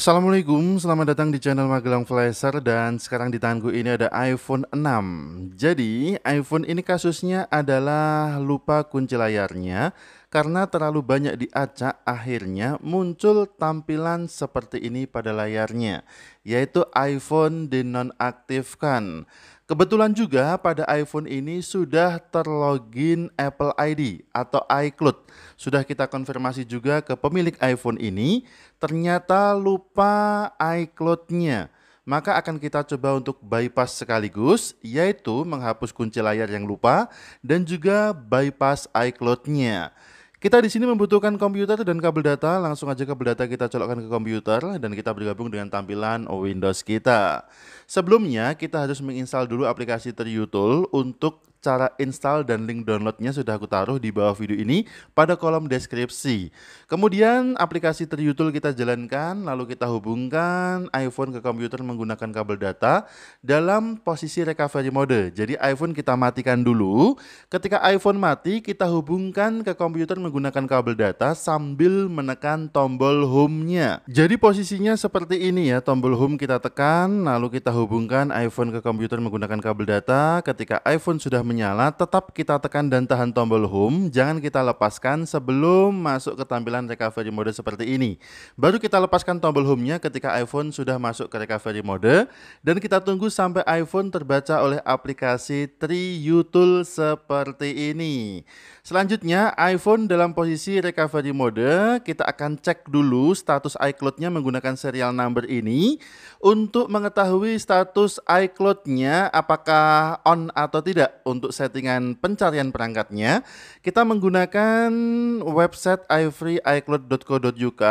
Assalamualaikum, selamat datang di channel Magelang Flasher dan sekarang di tanganku ini ada iPhone 6 Jadi iPhone ini kasusnya adalah lupa kunci layarnya Karena terlalu banyak diacak akhirnya muncul tampilan seperti ini pada layarnya Yaitu iPhone dinonaktifkan Kebetulan juga pada iPhone ini sudah terlogin Apple ID atau iCloud. Sudah kita konfirmasi juga ke pemilik iPhone ini, ternyata lupa iCloud-nya. Maka akan kita coba untuk bypass sekaligus, yaitu menghapus kunci layar yang lupa dan juga bypass iCloud-nya. Kita di sini membutuhkan komputer dan kabel data. Langsung aja kabel data kita colokkan ke komputer dan kita bergabung dengan tampilan Windows kita. Sebelumnya kita harus menginstal dulu aplikasi Triutul untuk cara install dan link downloadnya sudah aku taruh di bawah video ini pada kolom deskripsi. Kemudian aplikasi Triutul kita jalankan, lalu kita hubungkan iPhone ke komputer menggunakan kabel data dalam posisi recovery mode. Jadi iPhone kita matikan dulu. Ketika iPhone mati, kita hubungkan ke komputer menggunakan kabel data sambil menekan tombol home-nya. Jadi posisinya seperti ini ya, tombol home kita tekan, lalu kita hubungkan iPhone ke komputer menggunakan kabel data. Ketika iPhone sudah menyala, tetap kita tekan dan tahan tombol home, jangan kita lepaskan sebelum masuk ke tampilan recovery mode seperti ini. Baru kita lepaskan tombol home-nya ketika iPhone sudah masuk ke recovery mode, dan kita tunggu sampai iPhone terbaca oleh aplikasi 3U Tool seperti ini. Selanjutnya, iPhone dalam posisi recovery mode, kita akan cek dulu status iCloud-nya menggunakan serial number ini untuk mengetahui status iCloud-nya apakah on atau tidak untuk untuk settingan pencarian perangkatnya, kita menggunakan website ifree.icloud.co.uk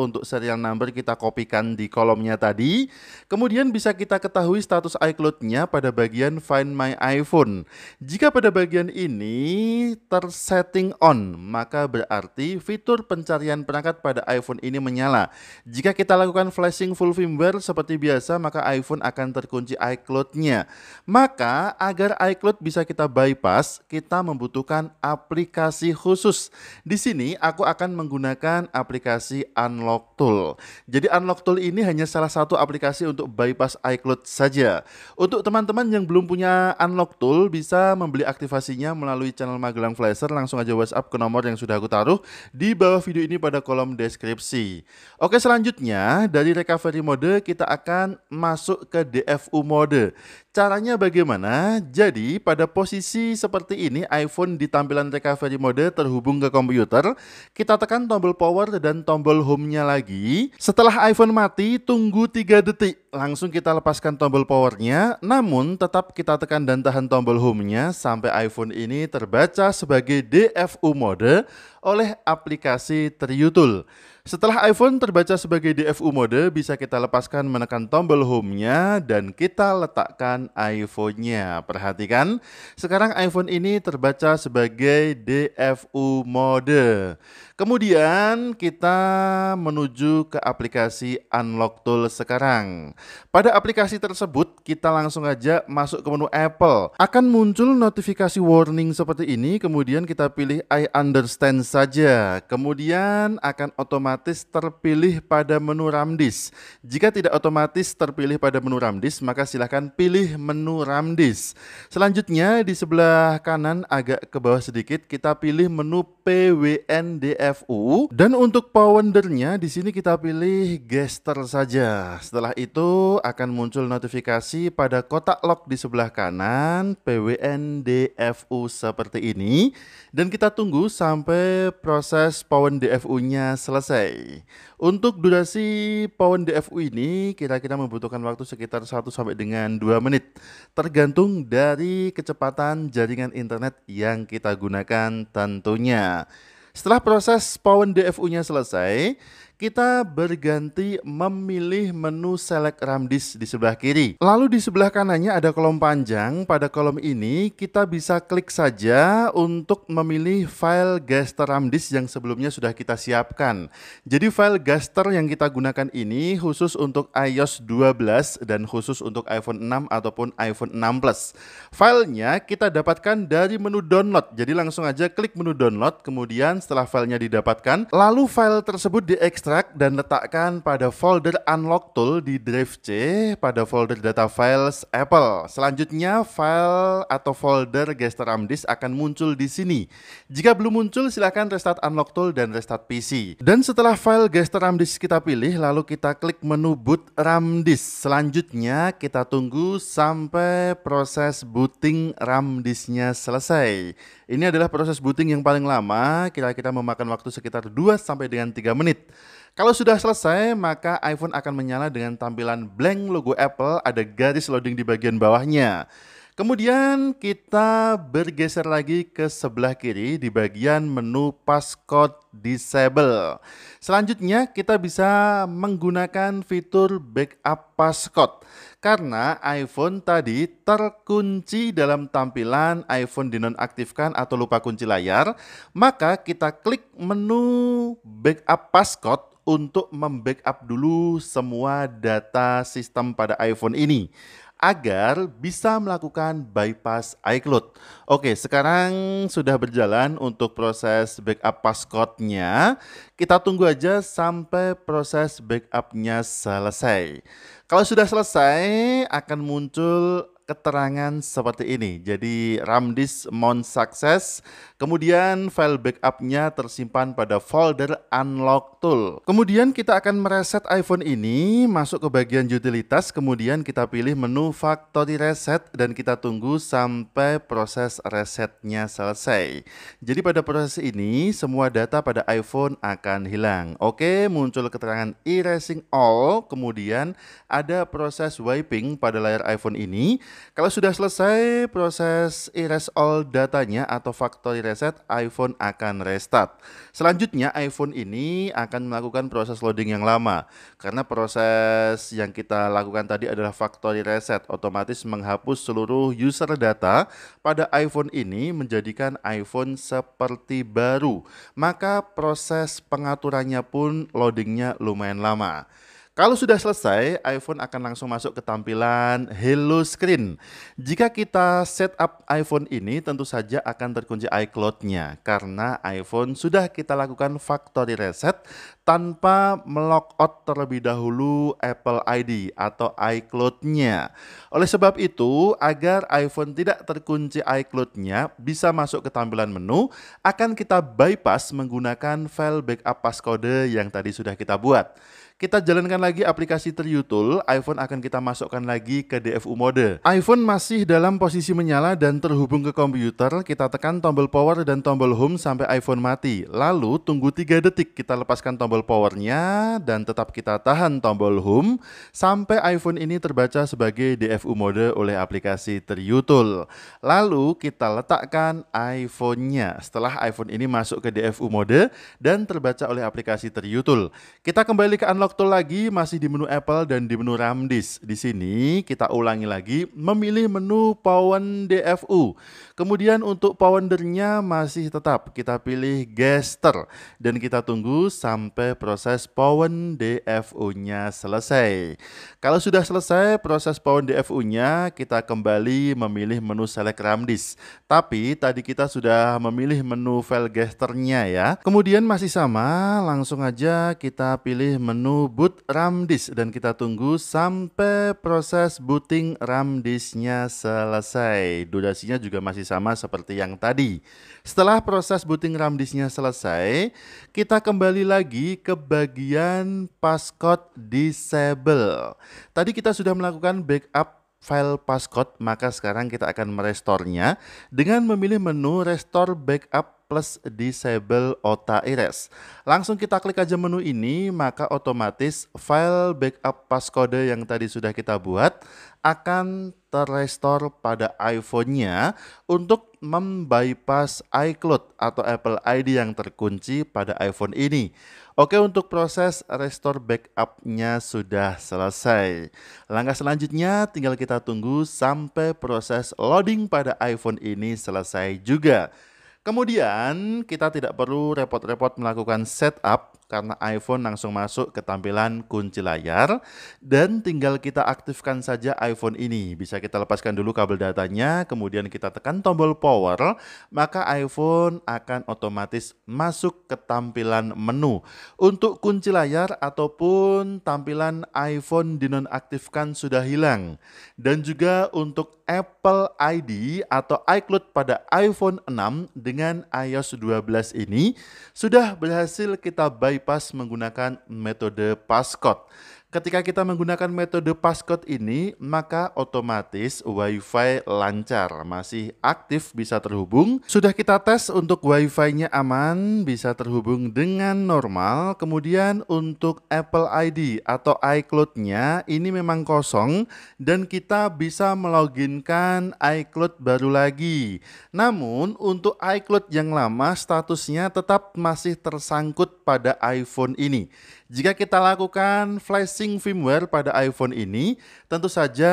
untuk serial number kita kopikan di kolomnya tadi. Kemudian bisa kita ketahui status iCloud-nya pada bagian Find My iPhone. Jika pada bagian ini tersetting on, maka berarti fitur pencarian perangkat pada iPhone ini menyala. Jika kita lakukan flashing full firmware seperti biasa, maka iPhone akan terkunci iCloud-nya. Maka agar iCloud bisa kita kita bypass, kita membutuhkan aplikasi khusus. Di sini aku akan menggunakan aplikasi Unlock Tool. Jadi Unlock Tool ini hanya salah satu aplikasi untuk bypass iCloud saja. Untuk teman-teman yang belum punya Unlock Tool bisa membeli aktivasinya melalui channel Magelang Flasher langsung aja WhatsApp ke nomor yang sudah aku taruh di bawah video ini pada kolom deskripsi. Oke, selanjutnya dari recovery mode kita akan masuk ke DFU mode. Caranya bagaimana? Jadi pada pos posisi seperti ini, iPhone di tampilan recovery mode terhubung ke komputer. Kita tekan tombol power dan tombol home-nya lagi. Setelah iPhone mati, tunggu 3 detik. Langsung kita lepaskan tombol powernya, namun tetap kita tekan dan tahan tombol home-nya sampai iPhone ini terbaca sebagai DFU mode oleh aplikasi Triutul. Setelah iPhone terbaca sebagai DFU mode, bisa kita lepaskan menekan tombol home-nya dan kita letakkan iPhone-nya. Perhatikan, sekarang iPhone ini terbaca sebagai DFU mode. Kemudian kita menuju ke aplikasi Unlock Tool sekarang. Pada aplikasi tersebut, kita langsung aja masuk ke menu Apple. Akan muncul notifikasi warning seperti ini, kemudian kita pilih I understand saja. Kemudian akan otomatis otomatis terpilih pada menu Ramdis. Jika tidak otomatis terpilih pada menu Ramdis, maka silahkan pilih menu Ramdis. Selanjutnya di sebelah kanan agak ke bawah sedikit kita pilih menu PWNDFU dan untuk powernya di sini kita pilih gester saja. Setelah itu akan muncul notifikasi pada kotak lock di sebelah kanan PWNDFU seperti ini dan kita tunggu sampai proses power DFU-nya selesai selesai. Untuk durasi pawon DFU ini kira-kira membutuhkan waktu sekitar 1 sampai dengan 2 menit tergantung dari kecepatan jaringan internet yang kita gunakan tentunya. Setelah proses pawon DFU-nya selesai, kita berganti memilih menu select ramdis di sebelah kiri. Lalu di sebelah kanannya ada kolom panjang. Pada kolom ini kita bisa klik saja untuk memilih file gaster ramdis yang sebelumnya sudah kita siapkan. Jadi file gaster yang kita gunakan ini khusus untuk iOS 12 dan khusus untuk iPhone 6 ataupun iPhone 6 Plus. Filenya kita dapatkan dari menu download. Jadi langsung aja klik menu download, kemudian setelah filenya didapatkan, lalu file tersebut diekstrak ekstrak dan letakkan pada folder unlock tool di drive C pada folder data files Apple. Selanjutnya file atau folder Gestaram Disk akan muncul di sini. Jika belum muncul silahkan restart unlock tool dan restart PC. Dan setelah file Gestaram Disk kita pilih lalu kita klik menu boot RAM disk. Selanjutnya kita tunggu sampai proses booting RAM disknya selesai. Ini adalah proses booting yang paling lama, kira-kira memakan waktu sekitar 2 sampai dengan 3 menit. Kalau sudah selesai, maka iPhone akan menyala dengan tampilan blank logo Apple ada garis loading di bagian bawahnya. Kemudian kita bergeser lagi ke sebelah kiri di bagian menu passcode disable. Selanjutnya kita bisa menggunakan fitur backup passcode karena iPhone tadi terkunci dalam tampilan iPhone dinonaktifkan atau lupa kunci layar, maka kita klik menu backup passcode untuk membackup dulu semua data sistem pada iPhone ini agar bisa melakukan bypass iCloud. Oke, sekarang sudah berjalan untuk proses backup passcode-nya. Kita tunggu aja sampai proses backupnya selesai. Kalau sudah selesai, akan muncul keterangan seperti ini. Jadi Ramdis Mount Success, kemudian file backupnya tersimpan pada folder Unlock Tool. Kemudian kita akan mereset iPhone ini, masuk ke bagian utilitas, kemudian kita pilih menu Factory Reset dan kita tunggu sampai proses resetnya selesai. Jadi pada proses ini, semua data pada iPhone akan hilang. Oke, muncul keterangan erasing all, kemudian ada proses wiping pada layar iPhone ini, kalau sudah selesai proses erase all datanya atau factory reset, iPhone akan restart. Selanjutnya iPhone ini akan melakukan proses loading yang lama karena proses yang kita lakukan tadi adalah factory reset otomatis menghapus seluruh user data pada iPhone ini menjadikan iPhone seperti baru. Maka proses pengaturannya pun loadingnya lumayan lama. Kalau sudah selesai, iPhone akan langsung masuk ke tampilan Hello Screen. Jika kita setup iPhone ini, tentu saja akan terkunci iCloud-nya karena iPhone sudah kita lakukan factory reset tanpa melock out terlebih dahulu Apple ID atau iCloud-nya. Oleh sebab itu, agar iPhone tidak terkunci iCloud-nya bisa masuk ke tampilan menu, akan kita bypass menggunakan file backup passcode yang tadi sudah kita buat. Kita jalankan lagi aplikasi Triutul, iPhone akan kita masukkan lagi ke DFU mode. iPhone masih dalam posisi menyala dan terhubung ke komputer, kita tekan tombol power dan tombol home sampai iPhone mati. Lalu tunggu 3 detik kita lepaskan tombol tombol powernya dan tetap kita tahan tombol home sampai iPhone ini terbaca sebagai DFU mode oleh aplikasi Triutul. Lalu kita letakkan iPhone-nya. Setelah iPhone ini masuk ke DFU mode dan terbaca oleh aplikasi Triutul. Kita kembali ke unlock tool lagi masih di menu Apple dan di menu disk. Di sini kita ulangi lagi memilih menu power DFU. Kemudian untuk powernya masih tetap kita pilih gesture dan kita tunggu sampai sampai proses powen DFU-nya selesai. Kalau sudah selesai proses powen DFU-nya, kita kembali memilih menu select ramdis. Tapi tadi kita sudah memilih menu file gesternya ya. Kemudian masih sama, langsung aja kita pilih menu boot ramdis dan kita tunggu sampai proses booting ramdisnya selesai. Durasinya juga masih sama seperti yang tadi. Setelah proses booting RAM disknya selesai, kita kembali lagi ke bagian passcode disable. Tadi kita sudah melakukan backup file passcode, maka sekarang kita akan merestornya dengan memilih menu restore backup plus disable Ota erase. Langsung kita klik aja menu ini, maka otomatis file backup passcode yang tadi sudah kita buat akan terrestore pada iPhone-nya untuk membypass iCloud atau Apple ID yang terkunci pada iPhone ini. Oke, untuk proses restore backupnya sudah selesai. Langkah selanjutnya tinggal kita tunggu sampai proses loading pada iPhone ini selesai juga. Kemudian kita tidak perlu repot-repot melakukan setup karena iPhone langsung masuk ke tampilan kunci layar dan tinggal kita aktifkan saja iPhone ini. Bisa kita lepaskan dulu kabel datanya, kemudian kita tekan tombol power, maka iPhone akan otomatis masuk ke tampilan menu. Untuk kunci layar ataupun tampilan iPhone dinonaktifkan sudah hilang. Dan juga untuk Apple ID atau iCloud pada iPhone 6 dengan iOS 12 ini sudah berhasil kita bayar bypass menggunakan metode Pascot. Ketika kita menggunakan metode passcode ini, maka otomatis WiFi lancar, masih aktif bisa terhubung. Sudah kita tes untuk WiFi-nya aman, bisa terhubung dengan normal. Kemudian untuk Apple ID atau iCloud-nya ini memang kosong dan kita bisa meloginkan iCloud baru lagi. Namun untuk iCloud yang lama statusnya tetap masih tersangkut pada iPhone ini. Jika kita lakukan flashing masing firmware pada iPhone ini, tentu saja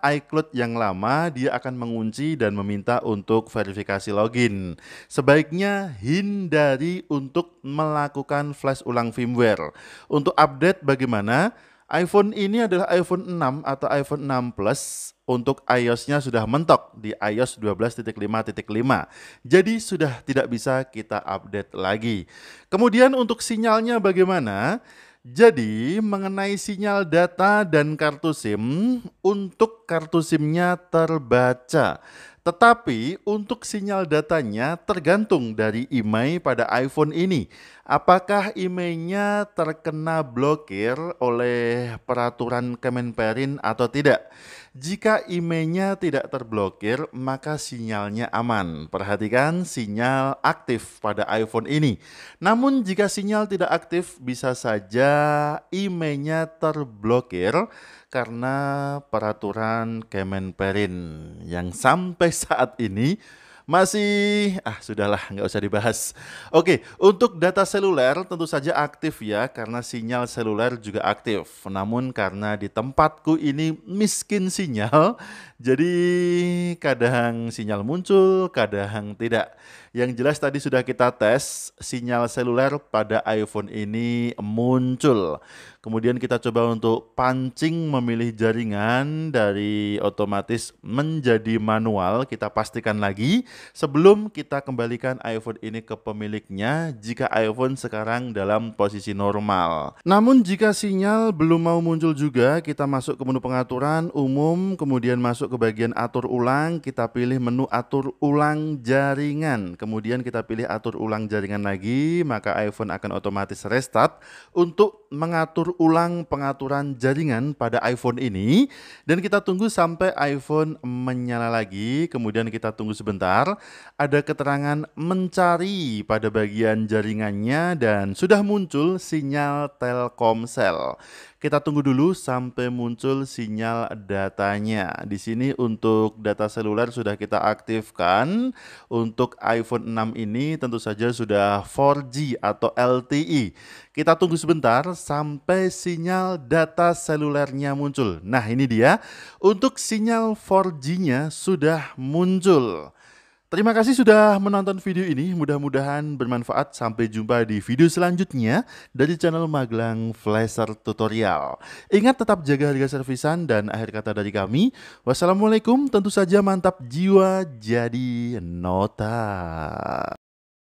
iCloud yang lama dia akan mengunci dan meminta untuk verifikasi login. Sebaiknya hindari untuk melakukan flash ulang firmware. Untuk update bagaimana? iPhone ini adalah iPhone 6 atau iPhone 6 Plus untuk iOS-nya sudah mentok di iOS 12.5.5. Jadi sudah tidak bisa kita update lagi. Kemudian untuk sinyalnya bagaimana? Jadi mengenai sinyal data dan kartu SIM, untuk kartu SIM-nya terbaca. Tetapi untuk sinyal datanya tergantung dari IMEI pada iPhone ini. Apakah IMEI-nya terkena blokir oleh peraturan Kemenperin atau tidak? Jika IMEI-nya tidak terblokir, maka sinyalnya aman. Perhatikan sinyal aktif pada iPhone ini. Namun jika sinyal tidak aktif, bisa saja IMEI-nya terblokir karena peraturan Kemenperin yang sampai saat ini masih ah sudahlah nggak usah dibahas. Oke, untuk data seluler tentu saja aktif ya karena sinyal seluler juga aktif. Namun karena di tempatku ini miskin sinyal, jadi kadang sinyal muncul, kadang tidak. Yang jelas tadi sudah kita tes sinyal seluler pada iPhone ini muncul. Kemudian kita coba untuk pancing memilih jaringan dari otomatis menjadi manual. Kita pastikan lagi sebelum kita kembalikan iPhone ini ke pemiliknya jika iPhone sekarang dalam posisi normal. Namun jika sinyal belum mau muncul juga, kita masuk ke menu pengaturan umum, kemudian masuk ke bagian atur ulang, kita pilih menu atur ulang jaringan kemudian kita pilih atur ulang jaringan lagi, maka iPhone akan otomatis restart untuk mengatur ulang pengaturan jaringan pada iPhone ini dan kita tunggu sampai iPhone menyala lagi kemudian kita tunggu sebentar ada keterangan mencari pada bagian jaringannya dan sudah muncul sinyal Telkomsel kita tunggu dulu sampai muncul sinyal datanya. Di sini untuk data seluler sudah kita aktifkan. Untuk iPhone 6 ini tentu saja sudah 4G atau LTE. Kita tunggu sebentar sampai sinyal data selulernya muncul. Nah ini dia, untuk sinyal 4G-nya sudah muncul. Terima kasih sudah menonton video ini, mudah-mudahan bermanfaat. Sampai jumpa di video selanjutnya dari channel Magelang Flasher Tutorial. Ingat tetap jaga harga servisan dan akhir kata dari kami. Wassalamualaikum, tentu saja mantap jiwa jadi nota.